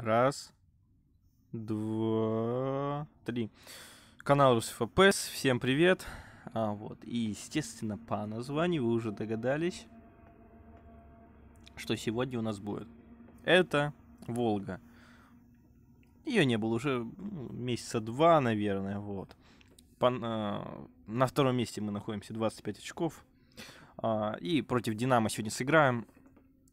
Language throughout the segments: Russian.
Раз, два, три. Канал РусФПС, всем привет. А, вот. И, естественно, по названию вы уже догадались, что сегодня у нас будет. Это Волга. Ее не было уже ну, месяца два, наверное, вот. По, э, на втором месте мы находимся 25 очков. Э, и против Динамо сегодня сыграем.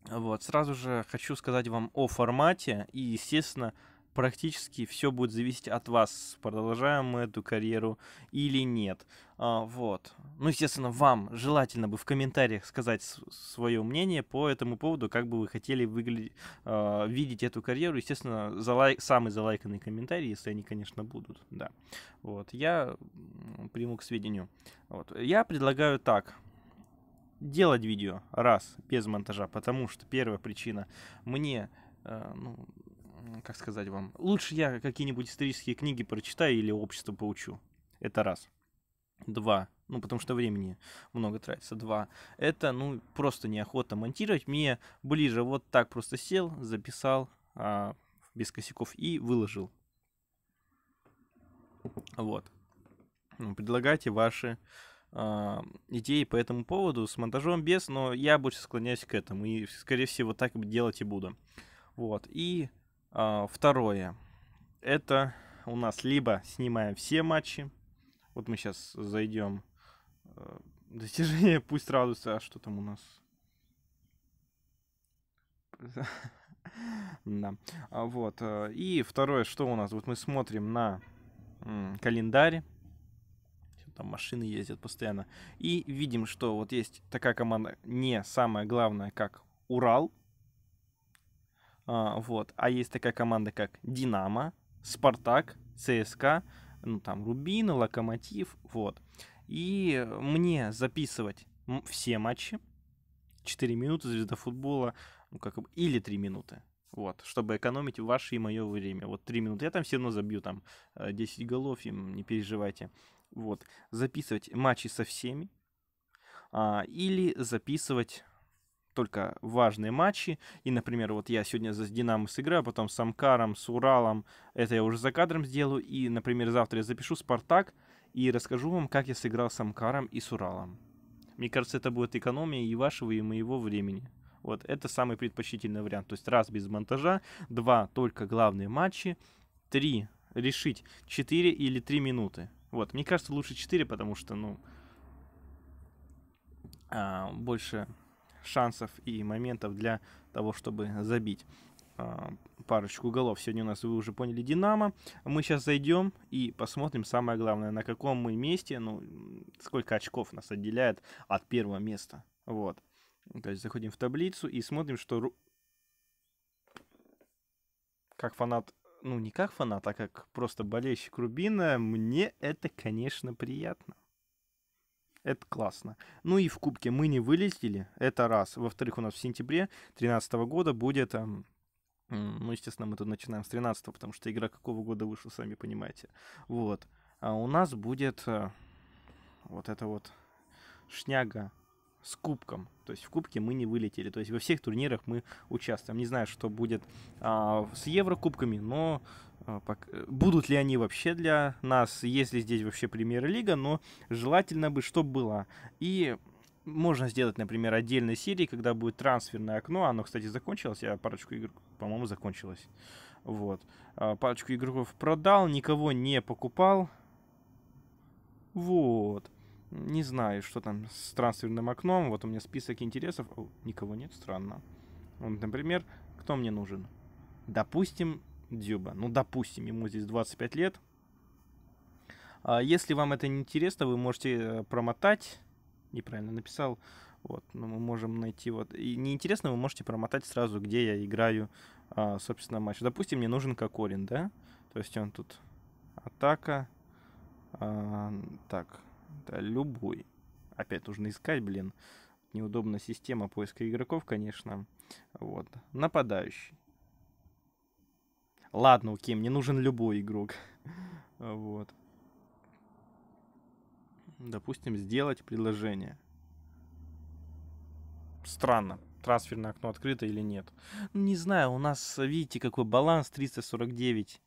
Вот, сразу же хочу сказать вам о формате, и, естественно, практически все будет зависеть от вас, продолжаем мы эту карьеру или нет. А, вот. Ну, естественно, вам желательно бы в комментариях сказать свое мнение по этому поводу, как бы вы хотели выглядеть, а, видеть эту карьеру. Естественно, залай... самый залайканный комментарий, если они, конечно, будут. Да. Вот. Я приму к сведению. Вот. Я предлагаю так делать видео раз без монтажа, потому что первая причина мне, э, ну, как сказать вам, лучше я какие-нибудь исторические книги прочитаю или общество поучу. Это раз. Два. Ну, потому что времени много тратится. Два. Это, ну, просто неохота монтировать. Мне ближе вот так просто сел, записал а, без косяков и выложил. Вот. Ну, предлагайте ваши а, идеи по этому поводу. С монтажом без, но я больше склоняюсь к этому. И, скорее всего, так делать и буду. Вот. И а, второе. Это у нас либо снимаем все матчи. Вот мы сейчас зайдем. А, достижение пусть радуется. А что там у нас? Да. А вот. Э, и второе, что у нас? Вот мы смотрим на календарь там машины ездят постоянно. И видим, что вот есть такая команда, не самая главная, как Урал, а, вот, а есть такая команда, как Динамо, Спартак, ЦСКА, ну там Рубин, Локомотив, вот. И мне записывать все матчи, 4 минуты звезда футбола, ну как или 3 минуты. Вот, чтобы экономить ваше и мое время. Вот 3 минуты. Я там все равно забью там 10 э, голов, им не переживайте. Вот. Записывать матчи со всеми. А, или записывать только важные матчи. И, например, вот я сегодня за Динамо сыграю, потом с Амкаром, с Уралом. Это я уже за кадром сделаю. И, например, завтра я запишу Спартак и расскажу вам, как я сыграл с Амкаром и с Уралом. Мне кажется, это будет экономия и вашего, и моего времени. Вот это самый предпочтительный вариант. То есть раз без монтажа, два только главные матчи, три решить 4 или 3 минуты. Вот, мне кажется, лучше 4, потому что, ну, а, больше шансов и моментов для того, чтобы забить а, парочку голов. Сегодня у нас, вы уже поняли, Динамо. Мы сейчас зайдем и посмотрим, самое главное, на каком мы месте, ну, сколько очков нас отделяет от первого места. Вот. То есть заходим в таблицу и смотрим, что... Как фанат... Ну, не как фанат, а как просто болельщик Рубина, мне это, конечно, приятно. Это классно. Ну и в кубке мы не вылетели, это раз. Во-вторых, у нас в сентябре 2013 года будет... Эм, ну, естественно, мы тут начинаем с 13 потому что игра какого года вышла, сами понимаете. Вот. А у нас будет э, вот эта вот шняга с кубком. То есть в кубке мы не вылетели. То есть во всех турнирах мы участвуем. Не знаю, что будет а, с еврокубками, но а, пок... будут ли они вообще для нас, если здесь вообще премьер-лига, но желательно бы, чтобы была. И можно сделать, например, отдельной серии, когда будет трансферное окно. Оно, кстати, закончилось. Я парочку игр, по-моему, закончилось. Вот. А, парочку игроков продал, никого не покупал. Вот. Не знаю, что там с трансферным окном. Вот у меня список интересов. О, никого нет, странно. Вот, например, кто мне нужен? Допустим, Дюба. Ну, допустим, ему здесь 25 лет. А если вам это не интересно, вы можете э, промотать. Неправильно написал. Вот, но мы можем найти вот. И неинтересно, вы можете промотать сразу, где я играю, а, собственно, матч. Допустим, мне нужен Кокорин, да? То есть он тут атака. А, так, любой. Опять нужно искать, блин. Неудобна система поиска игроков, конечно. Вот. Нападающий. Ладно, окей, мне нужен любой игрок. Вот. Допустим, сделать предложение. Странно, трансферное окно открыто или нет. Ну, не знаю, у нас, видите, какой баланс 349.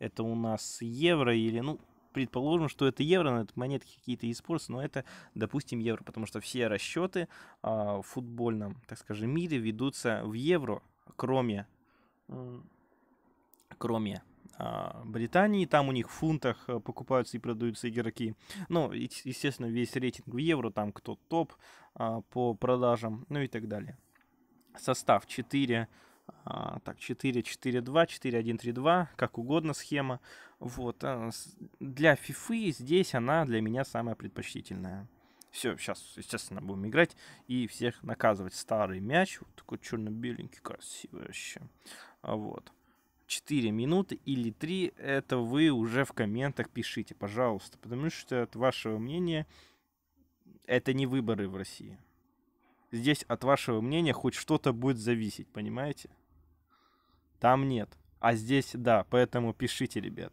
Это у нас евро или, ну, предположим, что это евро, но это монетки какие-то из но это, допустим, евро, потому что все расчеты э, в футбольном, так скажем, мире ведутся в евро, кроме, кроме а, Британии, там у них в фунтах э, покупаются и продаются игроки. Ну, естественно, весь рейтинг в евро, там кто топ а, по продажам, ну и так далее. Состав 4 а, так, 4-4-2, 4-1-3-2, как угодно схема. Вот. А, для фифы здесь она для меня самая предпочтительная. Все, сейчас, естественно, будем играть и всех наказывать. Старый мяч, вот такой черно-беленький, красивый вообще. А, вот. 4 минуты или 3, это вы уже в комментах пишите, пожалуйста. Потому что от вашего мнения это не выборы в России здесь от вашего мнения хоть что-то будет зависеть, понимаете? Там нет. А здесь да, поэтому пишите, ребят.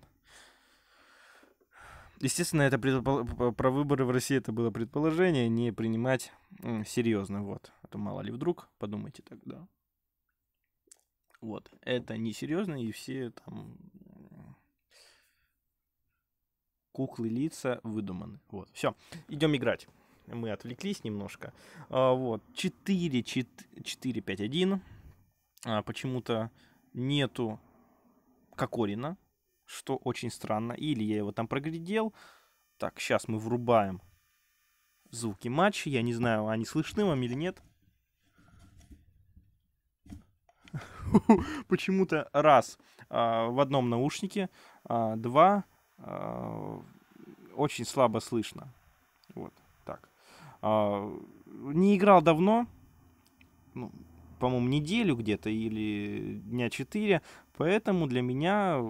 Естественно, это предпо... про выборы в России это было предположение, не принимать серьезно, вот. А то мало ли вдруг, подумайте тогда. Вот, это несерьезно, и все там куклы лица выдуманы. Вот, все, идем играть мы отвлеклись немножко. А, вот, 4, 4, 4 5, 1. А, почему-то нету Кокорина, что очень странно. Или я его там проглядел. Так, сейчас мы врубаем звуки матча. Я не знаю, они слышны вам или нет. Почему-то раз а, в одном наушнике, а, два а, очень слабо слышно. Вот. А, не играл давно, ну, по-моему, неделю где-то или дня 4, поэтому для меня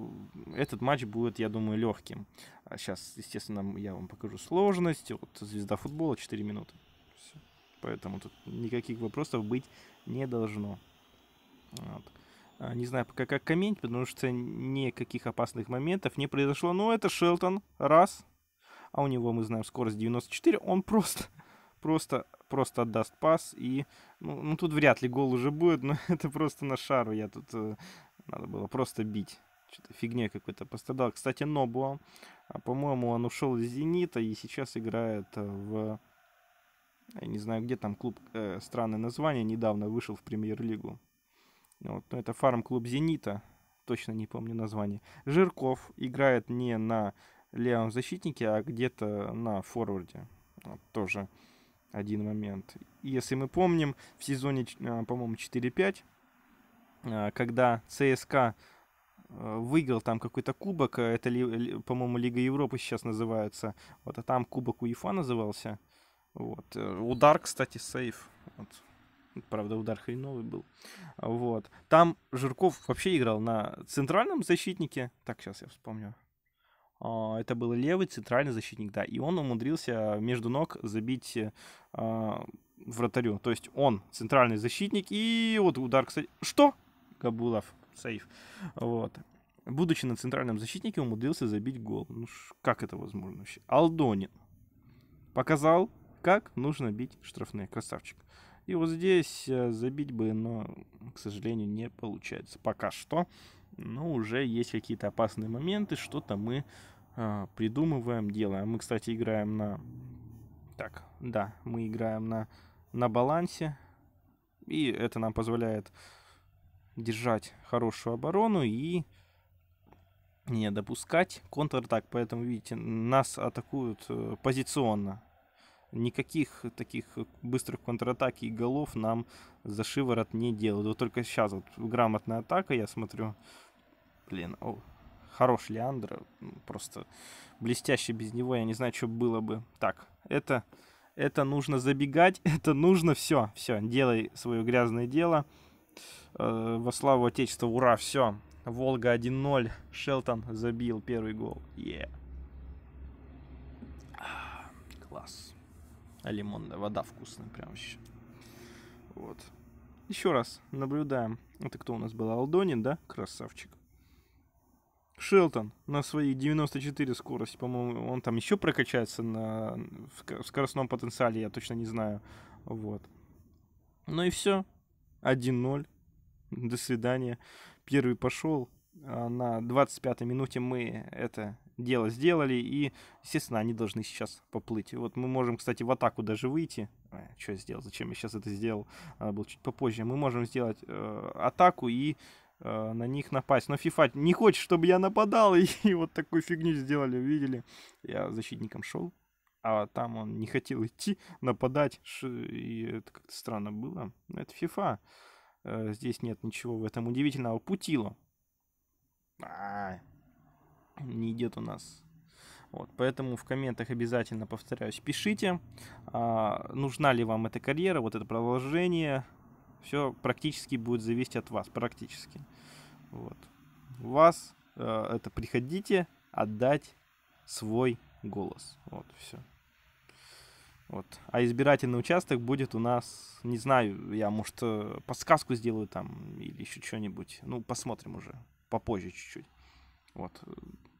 этот матч будет, я думаю, легким. А сейчас, естественно, я вам покажу сложность. Вот звезда футбола 4 минуты. Все. Поэтому тут никаких вопросов быть не должно. Вот. А, не знаю пока как комментировать, потому что никаких опасных моментов не произошло. Но это Шелтон, раз. А у него, мы знаем, скорость 94. Он просто просто, просто отдаст пас. И, ну, ну, тут вряд ли гол уже будет, но это просто на шару. Я тут... Э, надо было просто бить. Что-то фигня какой-то пострадал. Кстати, Нобуа, а, по-моему, он ушел из «Зенита» и сейчас играет э, в... Я не знаю, где там клуб, э, странное название, недавно вышел в премьер-лигу. Ну вот, но ну, это фарм-клуб «Зенита», точно не помню название. Жирков играет не на левом защитнике, а где-то на форварде. Вот, тоже один момент. если мы помним, в сезоне, а, по-моему, 4-5, а, когда ЦСКА выиграл там какой-то кубок, а, это, по-моему, Лига Европы сейчас называется, вот, а там кубок УЕФА назывался, вот. Э, удар, кстати, сейф, вот. Правда, удар хреновый был. Вот. Там Жирков вообще играл на центральном защитнике. Так, сейчас я вспомню. А, это был левый центральный защитник, да, и он умудрился между ног забить э, а, вратарю. То есть он центральный защитник, и вот удар, кстати, что? Габулов, сейф. Вот. Будучи на центральном защитнике, умудрился забить гол. Ну, как это возможно вообще? Алдонин показал, как нужно бить штрафные. Красавчик. И вот здесь э, забить бы, но, к сожалению, не получается. Пока что но уже есть какие-то опасные моменты, что-то мы э, придумываем, делаем. Мы, кстати, играем на... Так, да, мы играем на, на балансе, и это нам позволяет держать хорошую оборону и не допускать контратак. Поэтому, видите, нас атакуют э, позиционно никаких таких быстрых контратак и голов нам за шиворот не делают. Вот только сейчас вот грамотная атака, я смотрю, блин, о, хорош Леандра, просто блестяще без него, я не знаю, что было бы. Так, это, это нужно забегать, это нужно, все, все, делай свое грязное дело. Э, во славу Отечества, ура, все. Волга 1-0, Шелтон забил первый гол. Yeah. А лимонная вода вкусная, прям еще. Вот. Еще раз наблюдаем. Это кто у нас был? Алдонин, да? Красавчик. Шелтон на свои 94 скорость, по-моему, он там еще прокачается на в скоростном потенциале, я точно не знаю. Вот. Ну и все. 1-0. До свидания. Первый пошел. А на 25-й минуте мы это дело сделали, и, естественно, они должны сейчас поплыть. Вот мы можем, кстати, в атаку даже выйти. Э, что я сделал? Зачем я сейчас это сделал? Надо э, было чуть попозже. Мы можем сделать э, атаку и э, на них напасть. Но FIFA не хочет, чтобы я нападал, и, и вот такую фигню сделали, видели? Я защитником шел, а там он не хотел идти, нападать, и это как-то странно было. Но это FIFA. Э, здесь нет ничего в этом удивительного. Путило. -а не идет у нас. Вот, поэтому в комментах обязательно, повторяюсь, пишите, а, нужна ли вам эта карьера, вот это продолжение. Все практически будет зависеть от вас, практически. Вот. вас а, это приходите отдать свой голос. Вот, все. Вот. А избирательный участок будет у нас, не знаю, я, может, э, подсказку сделаю там или еще что-нибудь. Ну, посмотрим уже попозже чуть-чуть. Вот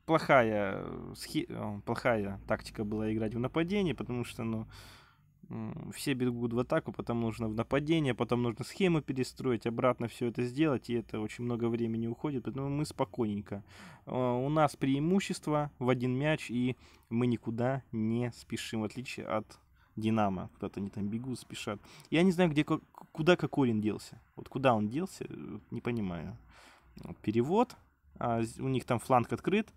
плохая, э, схи... Э, плохая тактика была играть в нападении, потому что, ну, все бегут в атаку, потом нужно в нападение, потом нужно схему перестроить, обратно все это сделать, и это очень много времени уходит, поэтому мы спокойненько. Э, у нас преимущество в один мяч, и мы никуда не спешим, в отличие от Динамо, куда-то они там бегут, спешат. Я не знаю, где, куда Кокорин делся. Вот куда он делся, не понимаю. перевод, а, у них там фланг открыт,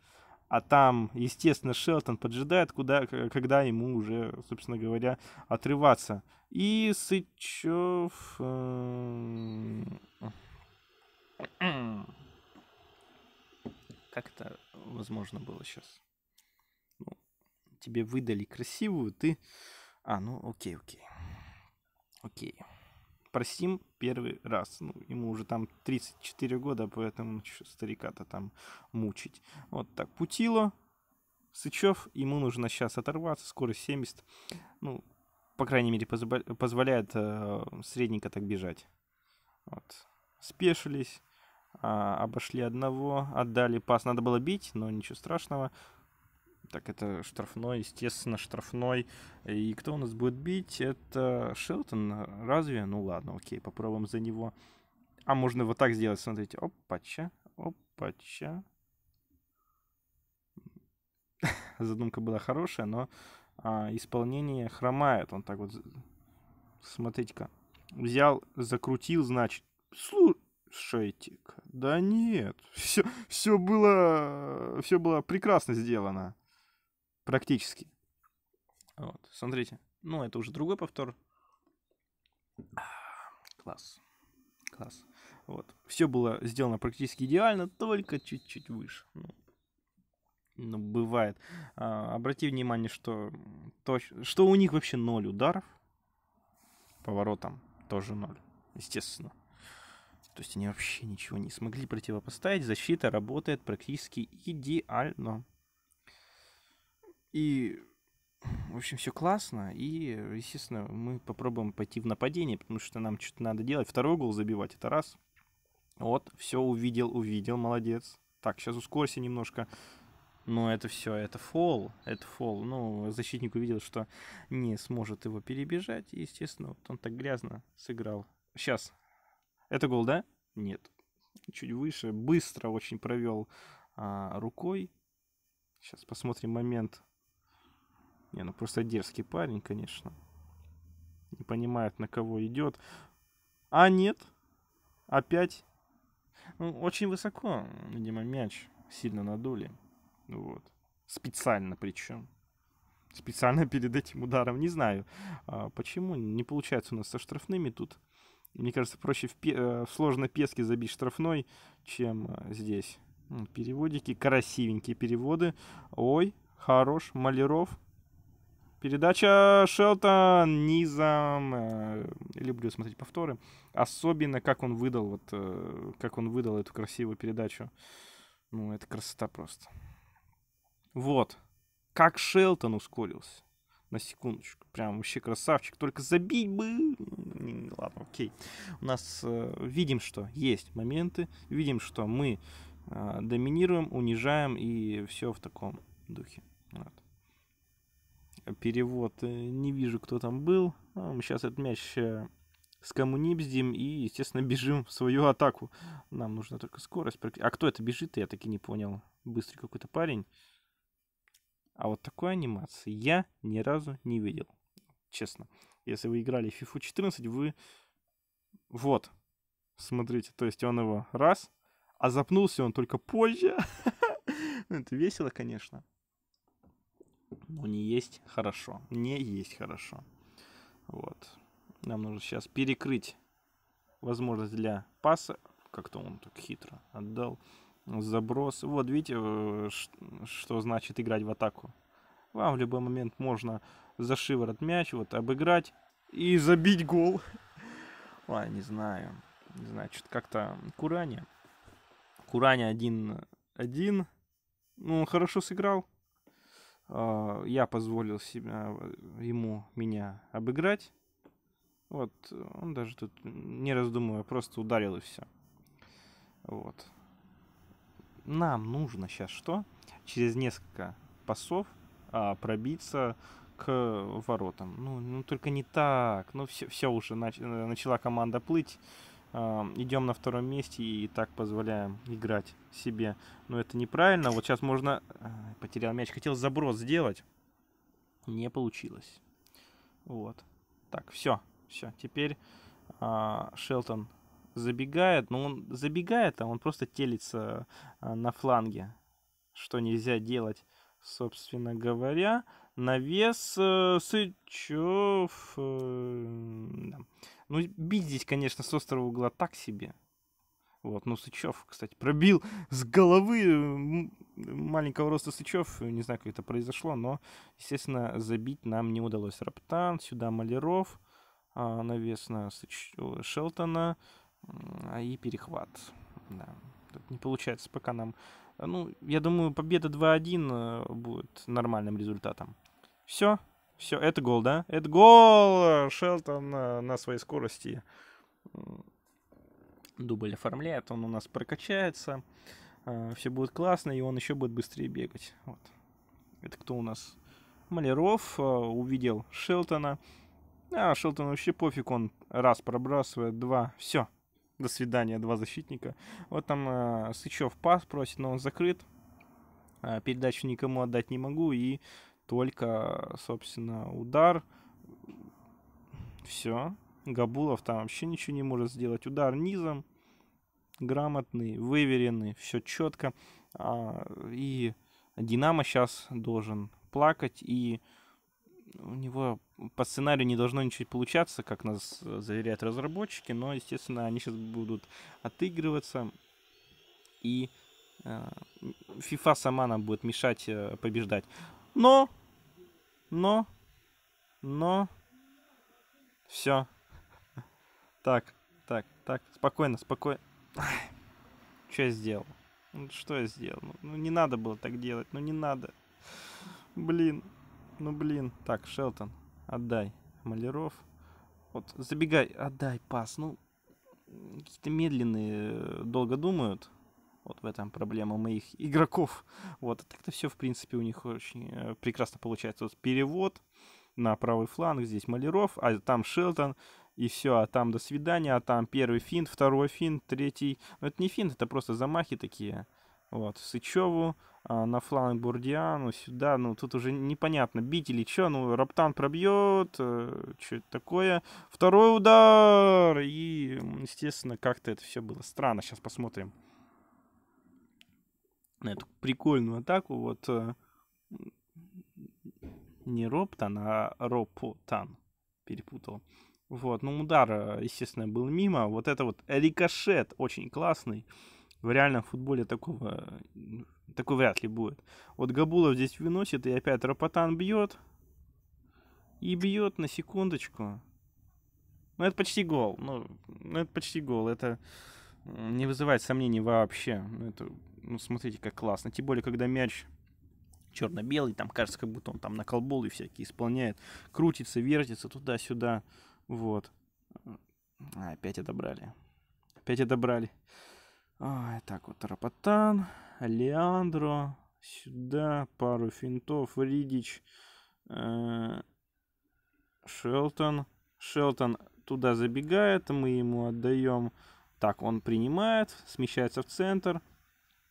а там, естественно, Шелтон поджидает, куда, когда ему уже, собственно говоря, отрываться. И Сычев... Эм, как это возможно было сейчас? Ну, тебе выдали красивую, ты... А, ну окей, окей. Окей простим первый раз. Ну, ему уже там 34 года, поэтому старика-то там мучить. Вот так, Путило, Сычев, ему нужно сейчас оторваться, скорость 70. Ну, по крайней мере, позволяет э, средненько так бежать. Вот. Спешились, э, обошли одного, отдали пас, надо было бить, но ничего страшного. Так, это штрафной, естественно, штрафной. И кто у нас будет бить? Это Шелтон, разве? Ну ладно, окей, попробуем за него. А можно вот так сделать, смотрите. Опача, опача. Задумка была хорошая, но а, исполнение хромает. Он так вот, смотрите-ка, взял, закрутил, значит. Слушай, Шейтик. Да нет, все, все было, все было прекрасно сделано. Практически. Вот, смотрите. Ну, это уже другой повтор. Класс. Класс. Вот. Все было сделано практически идеально, только чуть-чуть выше. Ну, ну бывает. А, обрати внимание, что, точ что у них вообще ноль ударов. Поворотом тоже ноль, естественно. То есть они вообще ничего не смогли противопоставить. Защита работает практически идеально. И, в общем, все классно. И, естественно, мы попробуем пойти в нападение, потому что нам что-то надо делать. Второй гол забивать, это раз. Вот, все увидел, увидел, молодец. Так, сейчас ускорься немножко. Но это все, это фол, это фол. Ну, защитник увидел, что не сможет его перебежать. И, естественно, вот он так грязно сыграл. Сейчас. Это гол, да? Нет. Чуть выше. Быстро очень провел а, рукой. Сейчас посмотрим момент. Не, ну просто дерзкий парень, конечно. Не понимает, на кого идет. А нет. Опять. Ну, очень высоко, видимо, мяч. Сильно надули. Ну вот. Специально причем. Специально перед этим ударом. Не знаю, а, почему. Не получается у нас со штрафными тут. Мне кажется, проще в, пе- э, в сложной песке забить штрафной, чем э, здесь. Переводики, красивенькие переводы. Ой, хорош, Маляров. Передача Шелтон, Низам. Э, люблю смотреть повторы. Особенно, как он выдал, вот, э, как он выдал эту красивую передачу. Ну, это красота просто. Вот. Как Шелтон ускорился. На секундочку. Прям вообще красавчик. Только забить бы. Ладно, окей. У нас э, видим, что есть моменты. Видим, что мы э, доминируем, унижаем и все в таком духе. Вот перевод э, не вижу, кто там был. Мы сейчас этот мяч э, с скоммунибздим и, естественно, бежим в свою атаку. Нам нужна только скорость. А кто это бежит, я таки не понял. Быстрый какой-то парень. А вот такой анимации я ни разу не видел. Честно. Если вы играли в FIFA 14, вы... Вот. Смотрите, то есть он его раз, а запнулся он только позже. Ну, это весело, конечно. Ну, не есть хорошо. Не есть хорошо. Вот. Нам нужно сейчас перекрыть возможность для паса. Как-то он так хитро отдал. Заброс. Вот видите, э, что значит играть в атаку. Вам в любой момент можно за шиворот мяч вот обыграть и забить гол. Ой, не знаю. Не знаю, что-то как-то Курани. Курани 1-1. Ну, он хорошо сыграл. А, я позволил себя, э, ему меня обыграть. Вот, он даже тут не раздумывая, просто ударил и все. Вот. Нам нужно сейчас что? Через несколько пасов а, пробиться к воротам. Ну, ну только не так. Ну, все, все уже нач- э, начала команда плыть идем на втором месте и так позволяем играть себе. Но это неправильно. Вот сейчас можно... А, потерял мяч. Хотел заброс сделать. Не получилось. Вот. Так, все. Все. Теперь а, Шелтон забегает. Но ну, он забегает, а он просто телится а, на фланге. Что нельзя делать, собственно говоря. Навес э, Сычев... Э, да. Ну, бить здесь, конечно, с острого угла так себе. Вот, ну, Сычев, кстати, пробил с головы э, маленького роста Сычев. Не знаю, как это произошло, но, естественно, забить нам не удалось. Раптан, сюда Маляров, а, навес на Сыч... Шелтона и перехват. Да. Тут не получается пока нам... Ну, я думаю, победа 2-1 э, будет нормальным результатом. Все, все, это гол, да? Это гол! Э, Шелтон на, на своей скорости дубль оформляет, он у нас прокачается, э, все будет классно, и он еще будет быстрее бегать. Вот. Это кто у нас? Маляров э, увидел Шелтона. А, Шелтон вообще пофиг, он раз пробрасывает, два, все. До свидания, два защитника. Вот там Сычев пас просит, но он закрыт. передачу никому отдать не могу. И только, собственно, удар. Все. Габулов там вообще ничего не может сделать. Удар низом. Грамотный, выверенный, все четко. А, и Динамо сейчас должен плакать. И у него по сценарию не должно ничего получаться, как нас заверяют разработчики. Но, естественно, они сейчас будут отыгрываться. И FIFA э, сама нам будет мешать э, побеждать но, но, но. Все. Так, так, так, спокойно, спокойно. Ну, что я сделал? Что я сделал? Ну, не надо было так делать, ну не надо. Блин, ну блин. Так, Шелтон, отдай. Маляров. Вот, забегай, отдай пас. Ну, какие-то медленные, э, долго думают. Вот в этом проблема моих игроков. Вот, а так-то все, в принципе, у них очень э, прекрасно получается. Вот перевод на правый фланг, здесь Маляров, а там Шелтон, и все, а там до свидания, а там первый финт, второй финт, третий. Но это не финт, это просто замахи такие. Вот, Сычеву, а на фланг Бурдиану, сюда, ну, тут уже непонятно, бить или что, ну, Раптан пробьет, э, что это такое. Второй удар, и, естественно, как-то это все было странно, сейчас посмотрим на эту прикольную атаку, вот э, не Роптан, а Ропотан перепутал. Вот, ну удар, э, естественно, был мимо. Вот это вот рикошет очень классный. В реальном футболе такого, э, такой вряд ли будет. Вот Габулов здесь выносит, и опять Ропотан бьет. И бьет на секундочку. Ну, это почти гол. Ну, ну это почти гол. Это не вызывает сомнений вообще. Ну, это ну, смотрите, как классно. Тем более, когда мяч черно-белый, там кажется, как будто он там на колболы всякие исполняет. Крутится, вертится туда-сюда. Вот. А, опять отобрали. Опять отобрали. Ой, а, так вот, Рапотан, Леандро, сюда, пару финтов, Ридич, э, Шелтон. Шелтон туда забегает, мы ему отдаем. Так, он принимает, смещается в центр –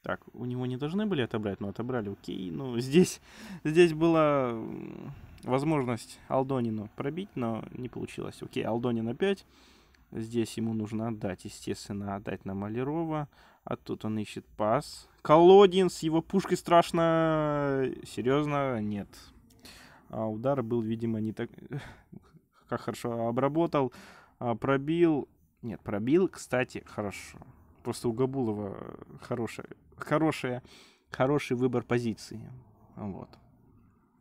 так, у него не должны были отобрать, но отобрали, окей. Ну, здесь, здесь была возможность Алдонину пробить, но не получилось. Окей, Алдонин опять. Здесь ему нужно отдать, естественно, отдать на Малярова. А тут он ищет пас. Колодин с его пушкой страшно. Серьезно? Нет. А удар был, видимо, не так... Как хорошо обработал. А пробил. Нет, пробил, кстати, хорошо. Просто у Габулова хорошая, хорошая, хороший выбор позиции. Вот.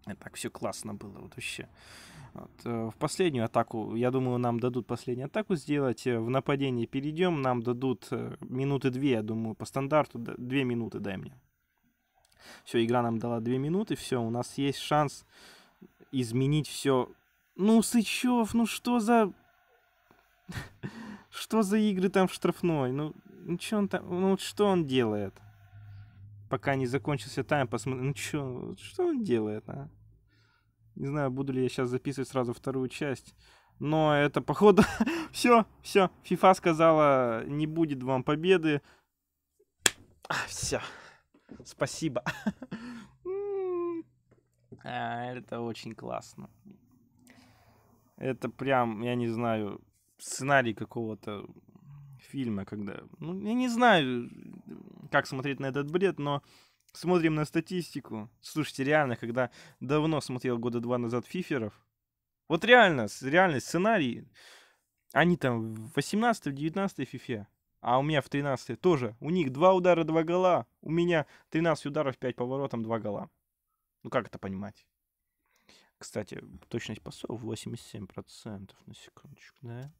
И так все классно было вот вообще. Вот. Э, в последнюю атаку, я думаю, нам дадут последнюю атаку сделать. Э, в нападении перейдем, нам дадут э, минуты две, я думаю, по стандарту. Две минуты дай мне. Все, игра нам дала две минуты, все, у нас есть шанс изменить все. Ну, Сычев, ну что за... Что за игры там в штрафной? Ну, ну что он там, ну вот что он делает? Пока не закончился тайм, посмотрим. Ну что, что он делает, а? Не знаю, буду ли я сейчас записывать сразу вторую часть. Но это, походу, все, все. FIFA сказала, не будет вам победы. А, все. Спасибо. а, это очень классно. Это прям, я не знаю, сценарий какого-то фильма, когда... Ну, я не знаю, как смотреть на этот бред, но смотрим на статистику. Слушайте, реально, когда давно смотрел года два назад Фиферов, вот реально, реально сценарий, они там в 18-19 фифе, а у меня в 13 тоже. У них два удара, два гола, у меня 13 ударов, 5 поворотов, два гола. Ну как это понимать? Кстати, точность пасов 87% на секундочку, да?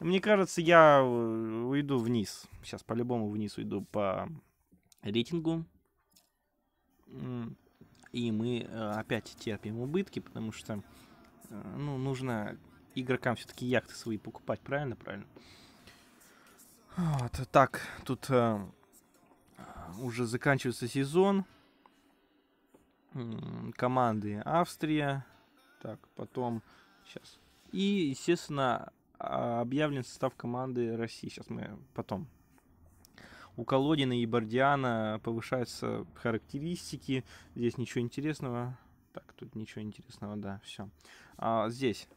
Мне кажется, я э, уйду вниз. Сейчас по-любому вниз уйду по рейтингу. И мы э, опять терпим убытки, потому что э, ну, нужно игрокам все-таки яхты свои покупать, правильно? Правильно. Вот, так, тут э, уже заканчивается сезон. Команды Австрия. Так, потом сейчас. И, естественно, а, объявлен состав команды России. Сейчас мы потом. У Колодина и Бордиана повышаются характеристики. Здесь ничего интересного. Так, тут ничего интересного, да, все. А, здесь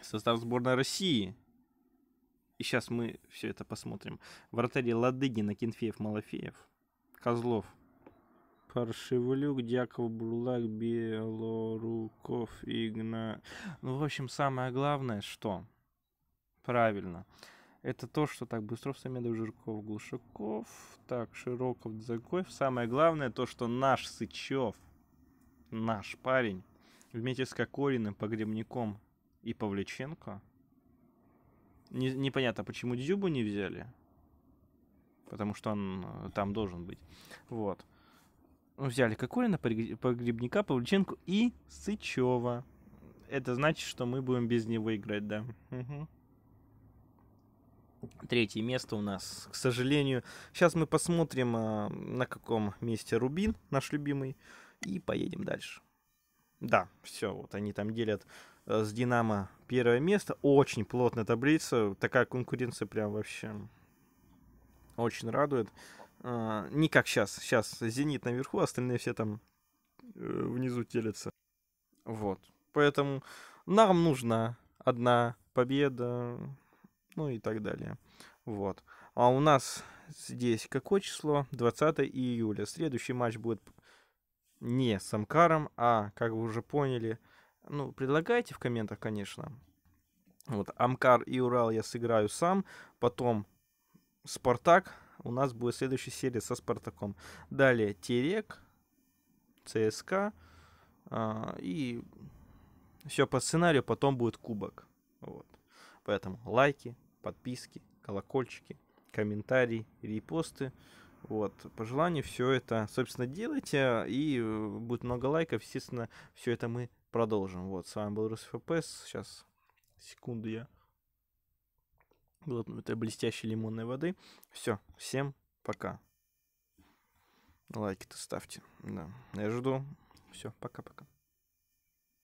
состав сборной России. И сейчас мы все это посмотрим. Вратари Ладыгин, Акинфеев, Малафеев, Козлов, Паршивлюк, Дьяков, Брулак Белоруков, Игна... Ну, в общем, самое главное, что Правильно. Это то, что так, Быстров, Самедов, Жирков, Глушаков, так, Широков, Дзакоев. Самое главное, то, что наш Сычев, наш парень, вместе с Кокориным, погребником и Павличенко. Не, непонятно, почему Дзюбу не взяли, потому что он э, там должен быть. Вот. Ну, взяли Кокорина, Погребника, Павличенко и Сычева. Это значит, что мы будем без него играть, да. Угу. Третье место у нас, к сожалению. Сейчас мы посмотрим, а, на каком месте Рубин, наш любимый, и поедем дальше. Да, все, вот они там делят э, с Динамо первое место. Очень плотная таблица, такая конкуренция прям вообще очень радует. А, не как сейчас, сейчас Зенит наверху, остальные все там э, внизу телятся. Вот, поэтому нам нужна одна победа, ну и так далее. Вот. А у нас здесь какое число? 20 июля. Следующий матч будет не с Амкаром, а, как вы уже поняли, ну, предлагайте в комментах, конечно. Вот Амкар и Урал я сыграю сам, потом Спартак, у нас будет следующая серия со Спартаком. Далее Терек, цск э, а, и все по сценарию, потом будет Кубок. Вот. Поэтому лайки, подписки, колокольчики, комментарии, репосты. Вот, по желанию все это, собственно, делайте, и э, будет много лайков, естественно, все это мы продолжим. Вот, с вами был РСФПС, сейчас, секунду я глотну этой блестящей лимонной воды. Все, всем пока. Лайки-то ставьте, да, я жду. Все, пока-пока.